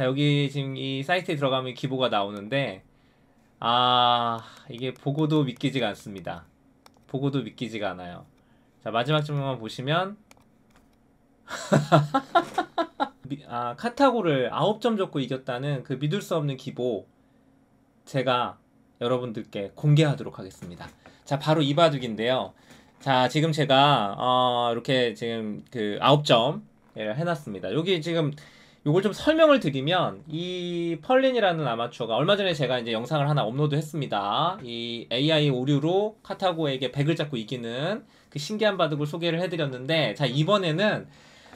자, 여기 지금 이 사이트에 들어가면 기보가 나오는데, 아, 이게 보고도 믿기지가 않습니다. 보고도 믿기지가 않아요. 자, 마지막 질문만 보시면, 아, 카타고를 9점 줬고 이겼다는 그 믿을 수 없는 기보, 제가 여러분들께 공개하도록 하겠습니다. 자, 바로 이 바둑인데요. 자, 지금 제가, 어, 이렇게 지금 그 9점 예, 해놨습니다. 여기 지금 이걸 좀 설명을 드리면 이 펄린이라는 아마추어가 얼마 전에 제가 이제 영상을 하나 업로드했습니다. 이 AI 오류로 카타고에게 백을 잡고 이기는 그 신기한 바둑을 소개를 해드렸는데 자 이번에는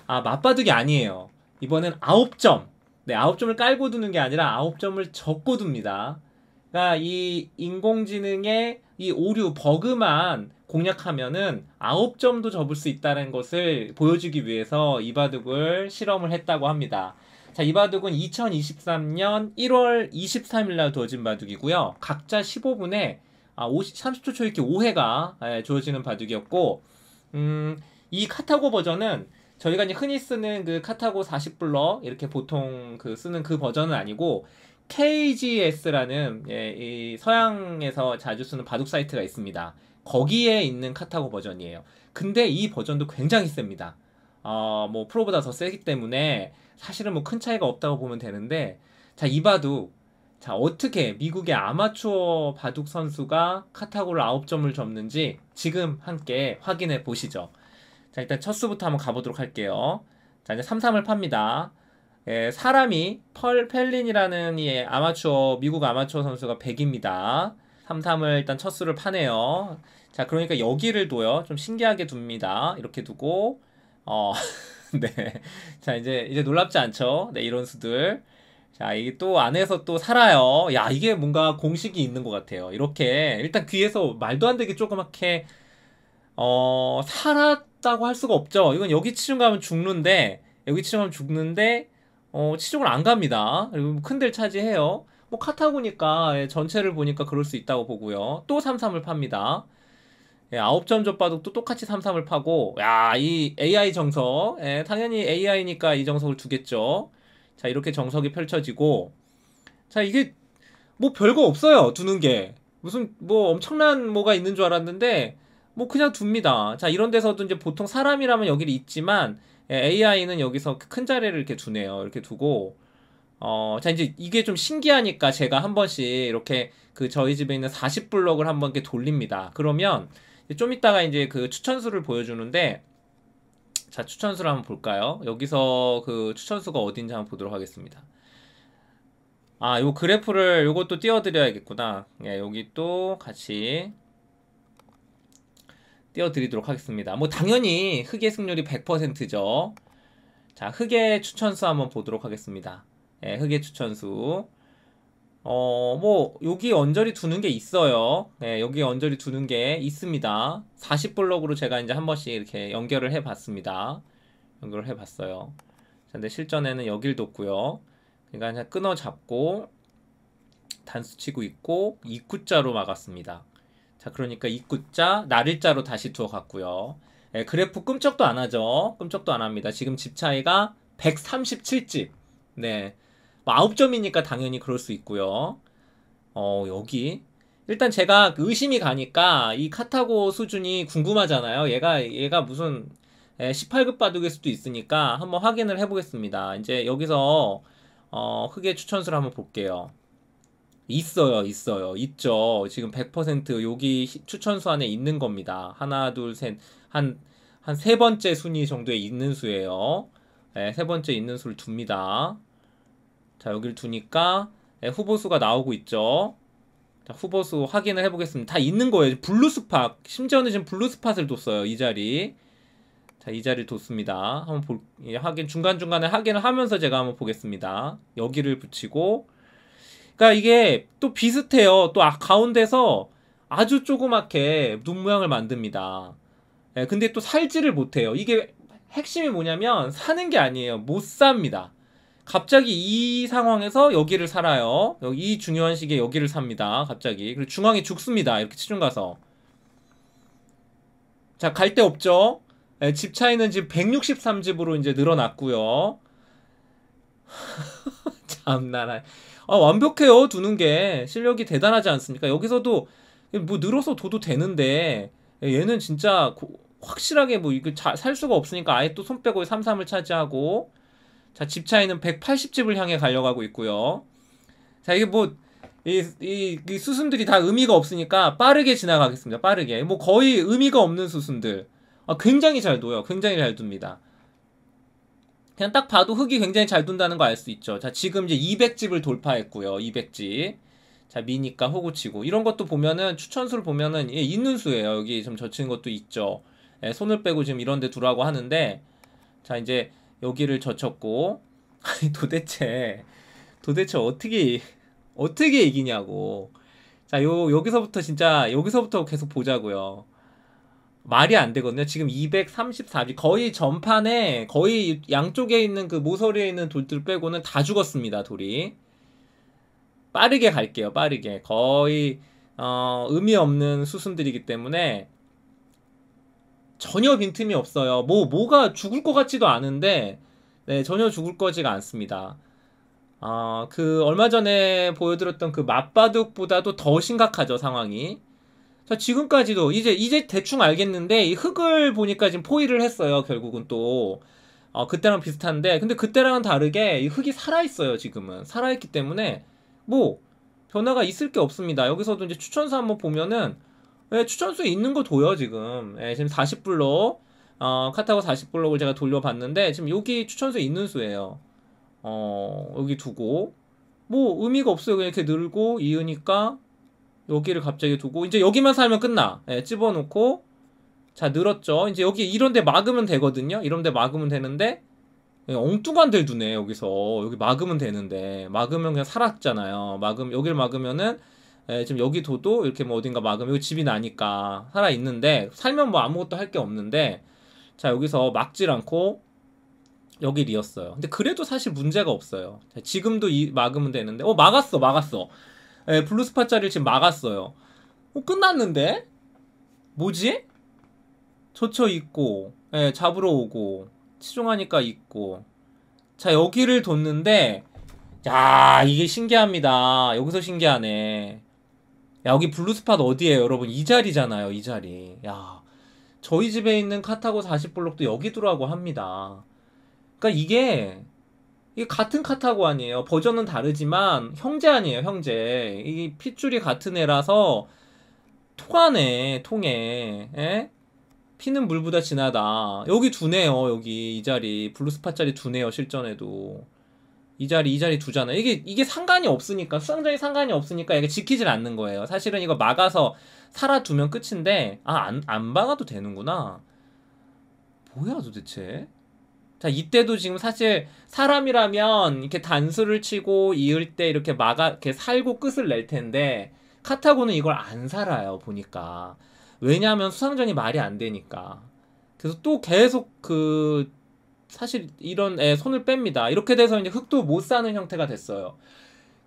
아 맞바둑이 아니에요. 이번엔 9점 네 9점을 깔고 두는 게 아니라 9점을 적고 둡니다. 그러니까 이 인공지능의 이 오류 버그만 공략하면은 9점도 접을 수 있다는 것을 보여주기 위해서 이바둑을 실험을 했다고 합니다. 자, 이 바둑은 2023년 1월 23일 날 두어진 바둑이고요. 각자 15분에 30초 아, 초 이렇게 5회가 예, 주어지는 바둑이었고 음, 이 카타고 버전은 저희가 이제 흔히 쓰는 그 카타고 40블럭 이렇게 보통 그 쓰는 그 버전은 아니고 KGS라는 예, 이 서양에서 자주 쓰는 바둑 사이트가 있습니다. 거기에 있는 카타고 버전이에요. 근데 이 버전도 굉장히 셉니다. 어, 뭐 프로보다 더 세기 때문에 사실은 뭐 큰 차이가 없다고 보면 되는데 자 이바둑 자 어떻게 미국의 아마추어 바둑 선수가 카타고를 9점을 접는지 지금 함께 확인해 보시죠. 자 일단 첫 수부터 한번 가보도록 할게요. 자 이제 3-3을 팝니다. 예, 사람이 펄 펠린이라는 예, 아마추어 미국 아마추어 선수가 100입니다. 삼삼을 일단 첫 수를 파네요. 자, 그러니까 여기를 둬요. 좀 신기하게 둡니다. 이렇게 두고, 어, 네. 자, 이제, 이제 놀랍지 않죠? 네, 이런 수들. 자, 이게 또 안에서 또 살아요. 야, 이게 뭔가 공식이 있는 것 같아요. 이렇게, 일단 귀에서 말도 안 되게 조그맣게, 어, 살았다고 할 수가 없죠. 이건 여기 치중 가면 죽는데, 여기 치중 가면 죽는데, 어, 치중을 안 갑니다. 그리고 큰 데를 차지해요. 뭐카타고니까 예, 전체를 보니까 그럴 수 있다고 보고요. 또 33을 팝니다. 예, 9점 좆바둑도 똑같이 33을 파고 야 이 AI 정석 예, 당연히 AI니까 이 정석을 두겠죠. 자 이렇게 정석이 펼쳐지고 자 이게 뭐 별거 없어요 두는 게 무슨 뭐 엄청난 뭐가 있는 줄 알았는데 뭐 그냥 둡니다. 자 이런 데서도 이제 보통 사람이라면 여기를 있지만 예, AI는 여기서 큰 자리를 이렇게 두네요. 이렇게 두고 어, 자, 이제 이게 좀 신기하니까 제가 한 번씩 이렇게 그 저희 집에 있는 40블럭을 한 번 이렇게 돌립니다. 그러면 좀 이따가 이제 그 추천수를 보여주는데 자, 추천수를 한번 볼까요? 여기서 그 추천수가 어딘지 한번 보도록 하겠습니다. 아, 요 그래프를 요것도 띄워드려야겠구나. 예, 여기 또 같이 띄워드리도록 하겠습니다. 뭐 당연히 흑의 승률이 100%죠. 자, 흑의 추천수 한번 보도록 하겠습니다. 예, 흑의 추천수. 어, 뭐, 여기 언저리 두는 게 있어요. 예, 여기 언저리 두는 게 있습니다. 40블럭으로 제가 이제 한 번씩 이렇게 연결을 해 봤습니다. 연결을 해 봤어요. 근데 실전에는 여길 뒀고요. 그러니까 그냥 끊어 잡고 단수 치고 있고 입구자로 막았습니다. 자, 그러니까 입구자 나일자로 다시 두어 갔고요. 예, 그래프 끔쩍도 안 하죠. 끔쩍도 안 합니다. 지금 집 차이가 137집. 네. 9점이니까 당연히 그럴 수 있고요. 어, 여기. 일단 제가 그 의심이 가니까 이 카타고 수준이 궁금하잖아요. 얘가, 얘가 무슨 18급 예, 바둑일 수도 있으니까 한번 확인을 해보겠습니다. 이제 여기서, 어, 크게 추천수를 한번 볼게요. 있어요, 있어요. 있죠. 지금 100% 여기 추천수 안에 있는 겁니다. 하나, 둘, 셋, 한, 한 세 번째 순위 정도에 있는 수예요. 네, 세 번째 있는 수를 둡니다. 자, 여기를 두니까 네, 예, 후보수가 나오고 있죠. 자, 후보수 확인을 해보겠습니다. 다 있는 거예요. 블루스팟. 심지어는 지금 블루스팟을 뒀어요. 이 자리. 자, 이 자리를 뒀습니다. 한번 볼, 예, 확인, 중간중간에 확인을 하면서 제가 한번 보겠습니다. 여기를 붙이고. 그니까 러 이게 또 비슷해요. 또 아, 가운데서 아주 조그맣게 눈 모양을 만듭니다. 예, 근데 또 살지를 못해요. 이게 핵심이 뭐냐면 사는 게 아니에요. 못 삽니다. 갑자기 이 상황에서 여기를 살아요. 이 중요한 시기에 여기를 삽니다. 갑자기. 그리고 중앙에 죽습니다. 이렇게 치중 가서. 자, 갈 데 없죠? 네, 집 차이는 지금 163집으로 이제 늘어났고요. 참나라. 아, 완벽해요. 두는 게 실력이 대단하지 않습니까? 여기서도 뭐 늘어서 둬도 되는데 예, 얘는 진짜 고, 확실하게 뭐 이거 자, 살 수가 없으니까 아예 또 손 빼고 3-3을 차지하고 자, 집 차이는 180집을 향해 가려고 하고 있고요. 자, 이게 뭐, 이, 이, 이 수순들이 다 의미가 없으니까 빠르게 지나가겠습니다. 빠르게. 뭐 거의 의미가 없는 수순들. 아, 굉장히 잘 둬요. 굉장히 잘 둡니다. 그냥 딱 봐도 흙이 굉장히 잘 둔다는 거 알 수 있죠. 자, 지금 이제 200집을 돌파했고요. 200집. 자, 미니까 호구치고. 이런 것도 보면은 추천수를 보면은 예, 있는 수예요. 여기 좀 젖힌 것도 있죠. 예, 손을 빼고 지금 이런 데 두라고 하는데 자, 이제 여기를 젖혔고 아니 도대체 도대체 어떻게 어떻게 이기냐고 자요 여기서부터 진짜 여기서부터 계속 보자고요 말이 안 되거든요 지금 234지 거의 전판에 거의 양쪽에 있는 그 모서리에 있는 돌들 빼고는 다 죽었습니다 돌이 빠르게 갈게요 빠르게 거의 어, 의미 없는 수순들이기 때문에 전혀 빈틈이 없어요. 뭐 뭐가 죽을 것 같지도 않은데 네, 전혀 죽을 거지가 않습니다. 어, 그 얼마 전에 보여드렸던 그 맞바둑보다도 더 심각하죠 상황이. 자 지금까지도 이제 이제 대충 알겠는데 이 흙을 보니까 지금 포위를 했어요 결국은 또 어, 그때랑 비슷한데 근데 그때랑은 다르게 이 흙이 살아 있어요 지금은 살아 있기 때문에 뭐 변화가 있을 게 없습니다. 여기서도 이제 추천서 한번 보면은 예, 추천수에 있는 거 둬요, 지금. 예, 지금 40블록, 어, 카타고 40블록을 제가 돌려봤는데, 지금 여기 추천수에 있는 수예요. 어, 여기 두고. 뭐, 의미가 없어요. 그냥 이렇게 늘고, 이으니까, 여기를 갑자기 두고, 이제 여기만 살면 끝나. 예, 집어놓고, 자, 늘었죠. 이제 여기 이런데 막으면 되거든요. 이런데 막으면 되는데, 예, 엉뚱한 데를 두네, 여기서. 여기 막으면 되는데. 막으면 그냥 살았잖아요. 막음, 여기를 막으면은, 예, 지금 여기 둬도 이렇게 뭐 어딘가 막으면 집이 나니까 살아 있는데 살면 뭐 아무것도 할 게 없는데 자 여기서 막질 않고 여기 리었어요. 근데 그래도 사실 문제가 없어요. 자, 지금도 이 막으면 되는데 어 막았어 막았어. 예, 블루스팟 자리를 지금 막았어요. 어, 끝났는데 뭐지? 젖혀 있고 예, 잡으러 오고 치중하니까 있고 자 여기를 뒀는데 야 이게 신기합니다. 여기서 신기하네. 야, 여기 블루스팟 어디에요? 여러분, 이 자리잖아요, 이 자리. 야, 저희 집에 있는 카타고 40블록도 여기 두라고 합니다. 그러니까 이게, 이게 같은 카타고 아니에요. 버전은 다르지만, 형제 아니에요, 형제. 이 핏줄이 같은 애라서, 통하네, 통해. 에? 예? 피는 물보다 진하다. 여기 두네요, 여기. 이 자리. 블루스팟 자리 두네요, 실전에도. 이 자리 이 자리 두잖아. 이게 이게 상관이 없으니까 수상장이 상관이 없으니까 이게 지키질 않는 거예요. 사실은 이거 막아서 살아 두면 끝인데 아 안 안 막아도 되는구나. 뭐야 도대체? 자 이때도 지금 사실 사람이라면 이렇게 단수를 치고 이을 때 이렇게 막아 이렇게 살고 끝을 낼 텐데 카타고는 이걸 안 살아요 보니까 왜냐하면 수상전이 말이 안 되니까 그래서 또 계속 그 사실 이런 에, 예, 손을 뺍니다. 이렇게 돼서 이제 흙도 못 사는 형태가 됐어요.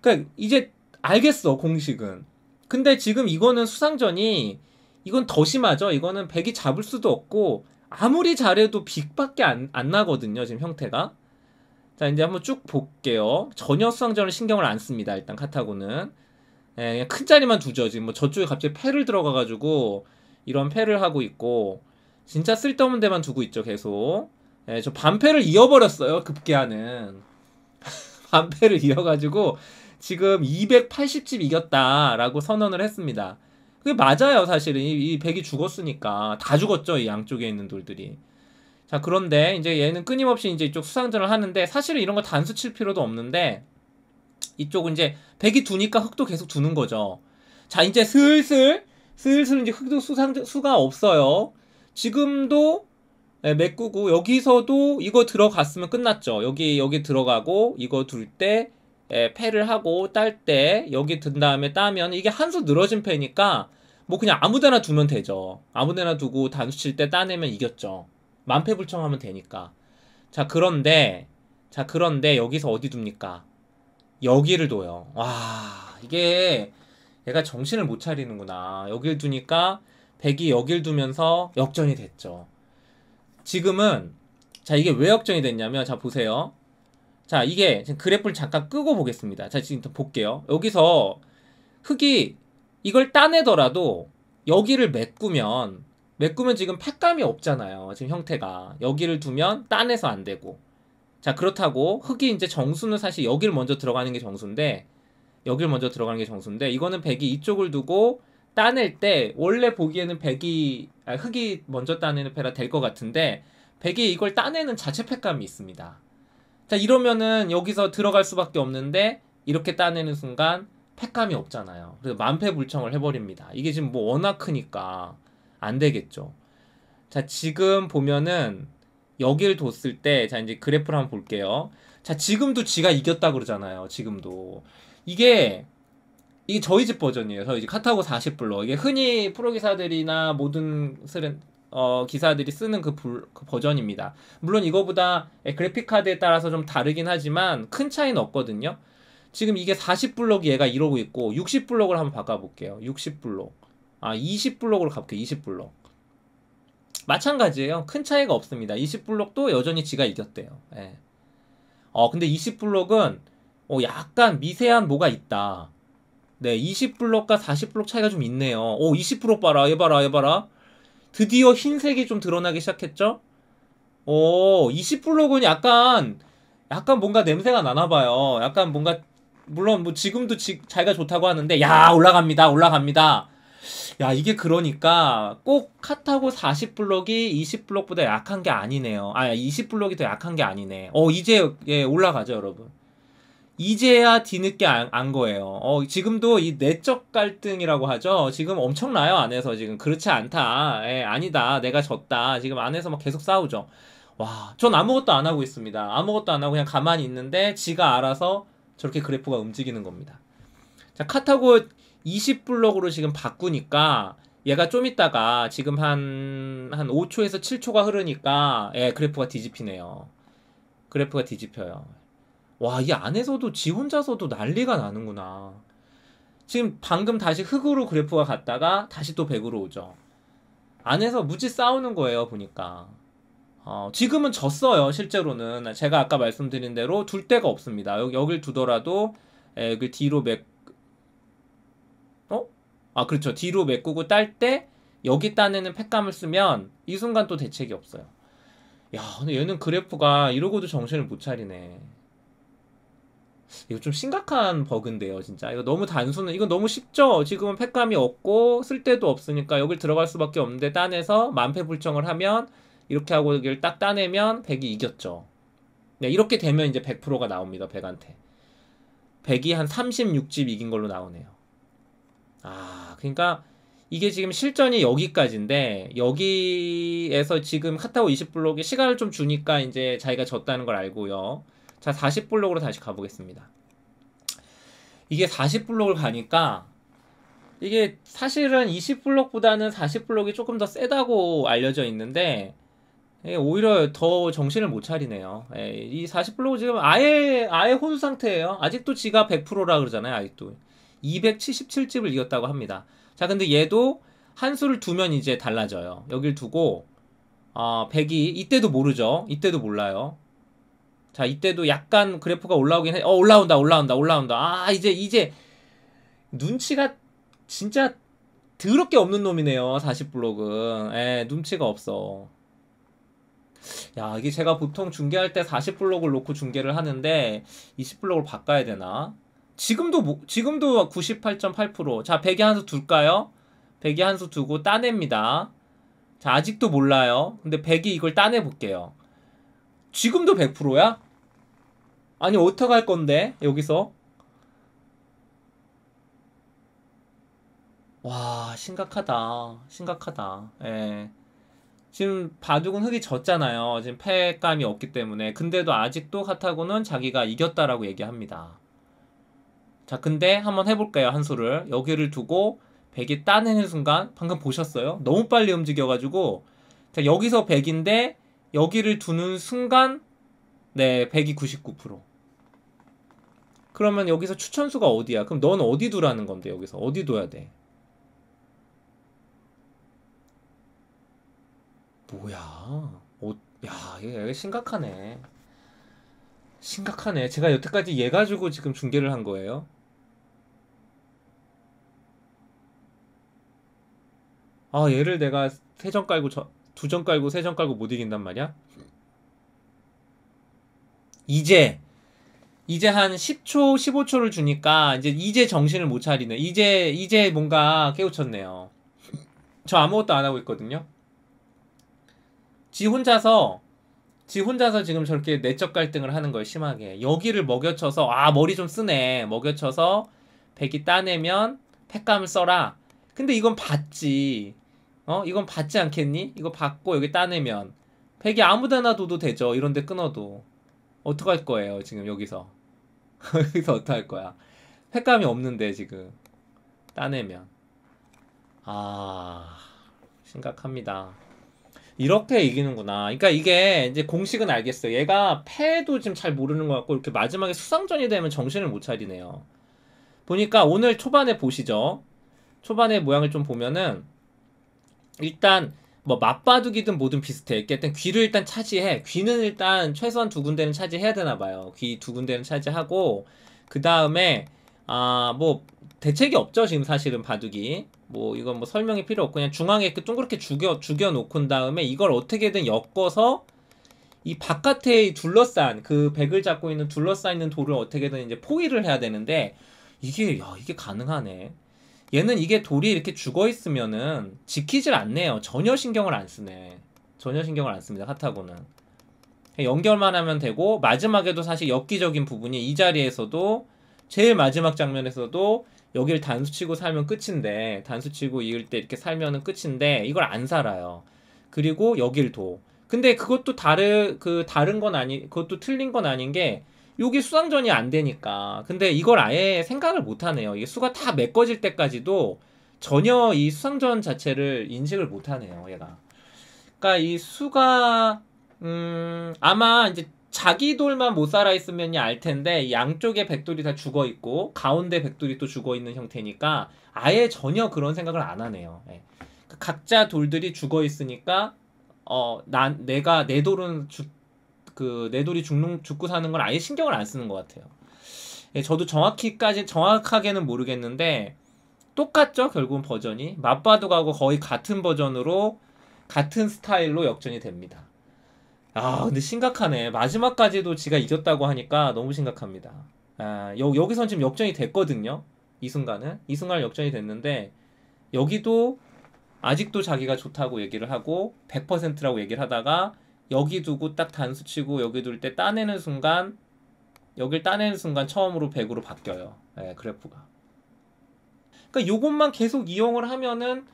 그러니까 이제 알겠어 공식은. 근데 지금 이거는 수상전이 이건 더 심하죠. 이거는 백이 잡을 수도 없고 아무리 잘해도 빅밖에 안, 안 나거든요. 지금 형태가. 자 이제 한번 쭉 볼게요. 전혀 수상전을 신경을 안 씁니다. 일단 카타고는 예, 그냥 큰 자리만 두죠. 지금 뭐 저쪽에 갑자기 패를 들어가가지고 이런 패를 하고 있고 진짜 쓸데없는 데만 두고 있죠. 계속. 예, 저 반패를 이어버렸어요. 급기야는 반패를 이어가지고 지금 280집 이겼다라고 선언을 했습니다. 그게 맞아요, 사실은. 이, 이 백이 죽었으니까. 다 죽었죠, 이 양쪽에 있는 돌들이. 자, 그런데 이제 얘는 끊임없이 이제 이쪽 수상전을 하는데 사실은 이런 거 단수 칠 필요도 없는데 이쪽은 이제 백이 두니까 흙도 계속 두는 거죠. 자, 이제 슬슬, 슬슬 이제 흙도 수상, 수가 없어요. 지금도 네, 메꾸고 여기서도 이거 들어갔으면 끝났죠. 여기 여기 들어가고 이거 둘때 예, 패를 하고 딸 때 여기 든 다음에 따면 이게 한 수 늘어진 패니까 뭐 그냥 아무데나 두면 되죠. 아무데나 두고 단수 칠 때 따내면 이겼죠. 만패 불청하면 되니까. 자 그런데 자 그런데 여기서 어디 둡니까? 여기를 둬요. 와 이게 얘가 정신을 못 차리는구나. 여길 두니까 백이 여길 두면서 역전이 됐죠. 지금은 자 이게 왜 확정이 됐냐면 자 보세요. 자 이게 지금 그래프를 잠깐 끄고 보겠습니다. 자 지금 볼게요. 여기서 흙이 이걸 따내더라도 여기를 메꾸면 메꾸면 지금 팥감이 없잖아요. 지금 형태가 여기를 두면 따내서 안 되고 자 그렇다고 흙이 이제 정수는 사실 여기를 먼저 들어가는 게 정수인데 여기를 먼저 들어가는 게 정수인데 이거는 백이 이쪽을 두고 따낼 때 원래 보기에는 백이 아, 흙이 먼저 따내는 패라 될 것 같은데 백이 이걸 따내는 자체패감이 있습니다. 자 이러면은 여기서 들어갈 수밖에 없는데 이렇게 따내는 순간 패감이 없잖아요. 그래서 만패불청을 해버립니다. 이게 지금 뭐 워낙 크니까 안 되겠죠. 자 지금 보면은 여기를 뒀을 때 자 이제 그래프를 한번 볼게요. 자 지금도 지가 이겼다 그러잖아요. 지금도 이게 이게 저희 집 버전이에요. 저희 집 카타고 4 0블로 이게 흔히 프로기사들이나 모든 쓰는, 어, 기사들이 쓰는 그, 불, 그 버전입니다. 물론 이거보다 예, 그래픽카드에 따라서 좀 다르긴 하지만 큰 차이는 없거든요. 지금 이게 40블록 얘가 이러고 있고 60블록을 한번 바꿔볼게요. 60블록. 아, 20블록으로 가볼게요. 20블록. 마찬가지예요. 큰 차이가 없습니다. 20블록도 여전히 지가 이겼대요. 예. 어, 근데 20블록은 어, 약간 미세한 뭐가 있다. 네, 20블록과 40블록 차이가 좀 있네요. 오, 20블록 봐라, 얘 봐라, 얘 봐라. 드디어 흰색이 좀 드러나기 시작했죠? 오, 20블록은 약간, 약간 뭔가 냄새가 나나봐요. 약간 뭔가, 물론 뭐 지금도 지, 자기가 좋다고 하는데, 야, 올라갑니다, 올라갑니다. 야, 이게 그러니까 꼭 카타고 40블록이 20블록보다 약한 게 아니네요. 아, 20블록이 더 약한 게 아니네. 어, 이제, 예, 올라가죠, 여러분. 이제야 뒤늦게 안, 안 거예요. 어, 지금도 이 내적 갈등이라고 하죠. 지금 엄청나요, 안에서 지금. 그렇지 않다. 에, 예, 아니다. 내가 졌다. 지금 안에서 막 계속 싸우죠. 와, 전 아무것도 안 하고 있습니다. 아무것도 안 하고 그냥 가만히 있는데 지가 알아서 저렇게 그래프가 움직이는 겁니다. 자, 카타고 20블럭으로 지금 바꾸니까 얘가 좀 있다가 지금 한, 한 5초에서 7초가 흐르니까 예, 그래프가 뒤집히네요. 그래프가 뒤집혀요. 와, 이 안에서도 지 혼자서도 난리가 나는구나. 지금 방금 다시 흙으로 그래프가 갔다가 다시 또 100으로 오죠. 안에서 무지 싸우는 거예요, 보니까. 어, 지금은 졌어요, 실제로는. 제가 아까 말씀드린 대로 둘 데가 없습니다. 여, 여길 두더라도, 에, 그 뒤로 맥, 어? 아, 그렇죠. 뒤로 메꾸고 딸 때, 여기 딴에는 팻감을 쓰면, 이 순간 또 대책이 없어요. 야, 근데 얘는 그래프가 이러고도 정신을 못 차리네. 이거 좀 심각한 버그인데요, 진짜. 이거 너무 단순해. 이건 너무 쉽죠? 지금은 팩감이 없고, 쓸데도 없으니까 여길 들어갈 수밖에 없는데, 따내서 만패 불청을 하면, 이렇게 하고 여기딱 따내면, 백이 이겼죠. 네, 이렇게 되면 이제 100%가 나옵니다, 백한테. 백이 한 36집 이긴 걸로 나오네요. 아, 그러니까, 이게 지금 실전이 여기까지인데 여기에서 지금 카타고2 0블록에 시간을 좀 주니까 이제 자기가 졌다는 걸 알고요. 자 40블록으로 다시 가보겠습니다. 이게 40블록을 가니까 이게 사실은 20블록보다는 40블록이 조금 더 세다고 알려져 있는데 예, 오히려 더 정신을 못 차리네요. 예, 이 40블록 은 지금 아예 아예 혼수 상태예요. 아직도 지가 100%라 그러잖아요. 아직도 277집을 이겼다고 합니다. 자, 근데 얘도 한 수를 두면 이제 달라져요. 여길 두고 어, 100이 이때도 모르죠. 이때도 몰라요. 자 이때도 약간 그래프가 올라오긴 해. 어 올라온다 올라온다 올라온다. 아 이제 이제 눈치가 진짜 드럽게 없는 놈이네요. 40블록은. 에 예, 눈치가 없어. 야 이게 제가 보통 중계할 때 40블록을 놓고 중계를 하는데 20블록을 바꿔야 되나? 지금도 뭐, 지금도 98.8%. 자, 100이 한 수 둘까요? 100이 한 수 두고 따냅니다. 자, 아직도 몰라요. 근데 100이 이걸 따내 볼게요. 지금도 100%야? 아니 어떻게할 건데 여기서 와 심각하다 심각하다 예 지금 바둑은 흙이 졌잖아요 지금 패감이 없기 때문에 근데도 아직도 카타고는 자기가 이겼다라고 얘기합니다 자 근데 한번 해볼까요 한 수를 여기를 두고 백이 따내는 순간 방금 보셨어요 너무 빨리 움직여가지고 자 여기서 백인데 여기를 두는 순간 네, 199%. 그러면 여기서 추천수가 어디야? 그럼 넌 어디 두라는 건데 여기서 어디 둬야 돼? 뭐야? 어, 야, 얘, 얘 심각하네. 심각하네. 제가 여태까지 얘 가지고 지금 중계를 한 거예요. 아, 얘를 내가 세정 깔고 저 두점 깔고 세 점 깔고 못 이긴단 말이야. 이제 이제 한 10초, 15초를 주니까 이제 이제 정신을 못 차리네. 이제 이제 뭔가 깨우쳤네요. 저 아무것도 안 하고 있거든요. 지 혼자서 지 혼자서 지금 저렇게 내적 갈등을 하는 거예요. 심하게. 여기를 먹여쳐서 아, 머리 좀 쓰네. 먹여쳐서 백이 따내면 팩감을 써라. 근데 이건 봤지. 어 이건 받지 않겠니? 이거 받고 여기 따내면 팩이 아무데나 둬도 되죠. 이런데 끊어도 어떡할 거예요 지금 여기서 여기서 어떡할 거야? 팩감이 없는데 지금 따내면 아 심각합니다. 이렇게 이기는구나. 그러니까 이게 이제 공식은 알겠어요. 얘가 패도 지금 잘 모르는 것 같고 이렇게 마지막에 수상전이 되면 정신을 못 차리네요. 보니까 오늘 초반에 보시죠. 초반에 모양을 좀 보면은 일단 뭐 맞바둑이든 뭐든 비슷해. 일단 귀를 일단 차지해. 귀는 일단 최소한 두 군데는 차지해야 되나 봐요. 귀 두 군데는 차지하고 그 다음에 아뭐 대책이 없죠 지금 사실은 바둑이 뭐 이건 뭐 설명이 필요 없고 그냥 중앙에 그 동그랗게 죽여 죽여 놓고 다음에 이걸 어떻게든 엮어서 이 바깥에 둘러싼 그 백을 잡고 있는 둘러싸 있는 돌을 어떻게든 이제 포위를 해야 되는데 이게 야 이게 가능하네. 얘는 이게 돌이 이렇게 죽어 있으면은 지키질 않네요. 전혀 신경을 안 쓰네. 전혀 신경을 안 씁니다. 카타고는 연결만 하면 되고 마지막에도 사실 엽기적인 부분이 이 자리에서도 제일 마지막 장면에서도 여길 단수치고 살면 끝인데 단수치고 이을 때 이렇게 살면은 끝인데 이걸 안 살아요. 그리고 여길 도. 근데 그것도 다른 그 다른 건 아니 그것도 틀린 건 아닌 게 요게 수상전이 안 되니까. 근데 이걸 아예 생각을 못 하네요. 이게 수가 다 메꿔질 때까지도 전혀 이 수상전 자체를 인식을 못 하네요, 얘가. 그러니까 이 수가 음, 아마 이제 자기 돌만 못 살아 있으면알 텐데 양쪽에 백돌이 다 죽어 있고 가운데 백돌이 또 죽어 있는 형태니까 아예 전혀 그런 생각을 안 하네요. 예. 그 각자 돌들이 죽어 있으니까 어 난 내가 내 돌은 죽 그내 돌이 죽는 죽고 사는 건 아예 신경을 안 쓰는 것 같아요. 예, 저도 정확히까지 정확하게는 모르겠는데 똑같죠 결국은 버전이 맞바도 가고 거의 같은 버전으로 같은 스타일로 역전이 됩니다. 아 근데 심각하네 마지막까지도 지가 이겼다고 하니까 너무 심각합니다. 아 여, 여기선 지금 역전이 됐거든요. 이 순간은 이 순간 역전이 됐는데 여기도 아직도 자기가 좋다고 얘기를 하고 100%라고 얘기를 하다가 여기 두고 딱 단수 치고 여기 둘 때 따내는 순간 여길 따내는 순간 처음으로 100으로 바뀌어요. 네, 그래프가. 그러니까 요것만 계속 이용을 하면은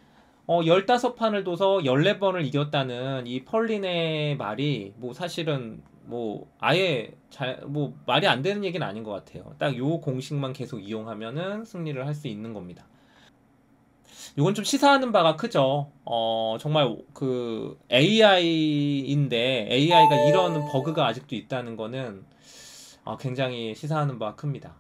어 15판을 둬서 14번을 이겼다는 이 펄린의 말이 뭐 사실은 뭐 아예 잘 뭐 말이 안 되는 얘기는 아닌 것 같아요. 딱 요 공식만 계속 이용하면은 승리를 할 수 있는 겁니다. 이건 좀 시사하는 바가 크죠. 어, 정말 그 AI인데 AI가 이런 버그가 아직도 있다는 거는 어, 굉장히 시사하는 바가 큽니다.